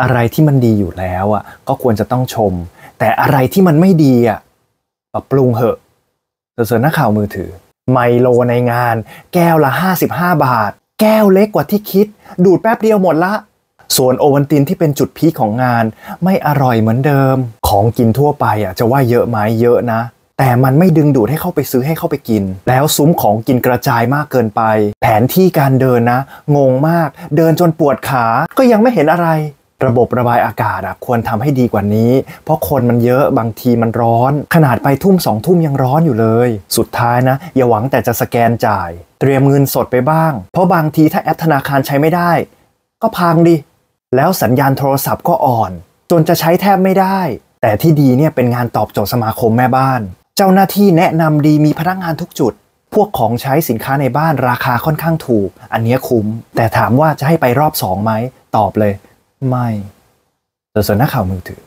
อะไรที่มันดีอยู่แล้วอ่ะ ก็ควรจะต้องชม แต่อะไรที่มันไม่ดีอ่ะปรับปรุงเหอะส่วนน้าข่าวมือถือ ไมโลในงานแก้วละ55บาท แก้วเล็กกว่าที่คิด ดูดแป๊บเดียวหมดละ ส่วนโอวันตินที่เป็นจุดพีคของงาน ไม่อร่อยเหมือนเดิมของกินทั่วไปอ่ะจะว่าเยอะไหมเยอะนะ แต่มันไม่ดึงดูดให้เข้าไปซื้อให้เข้าไปกิน แล้วซุ้มของกินกระจายมากเกินไป แผนที่การเดินนะงงมาก เดินจนปวดขาก็ยังไม่เห็นอะไรระบบระบายอากาศควรทำให้ดีกว่านี้ เพราะคนมันเยอะบางทีมันร้อน ขนาดไปทุ่มสองทุ่มยังร้อนอยู่เลย สุดท้ายนะ อย่าหวังแต่จะสแกนจ่าย เตรียมเงินสดไปบ้าง เพราะบางทีถ้าแอปธนาคารใช้ไม่ได้ ก็พังดิ แล้วสัญญาณโทรศัพท์ก็อ่อน จนจะใช้แทบไม่ได้ แต่ที่ดีเนี่ยเป็นงานตอบโจทย์สมาคมแม่บ้าน เจ้าหน้าที่แนะนำดีมีพนักงานทุกจุด พวกของใช้สินค้าในบ้านราคาค่อนข้างถูก อันนี้คุ้มแต่ถามว่าจะให้ไปรอบสองไหมตอบเลยไม่ส่วนหน้าข่าวมือถือ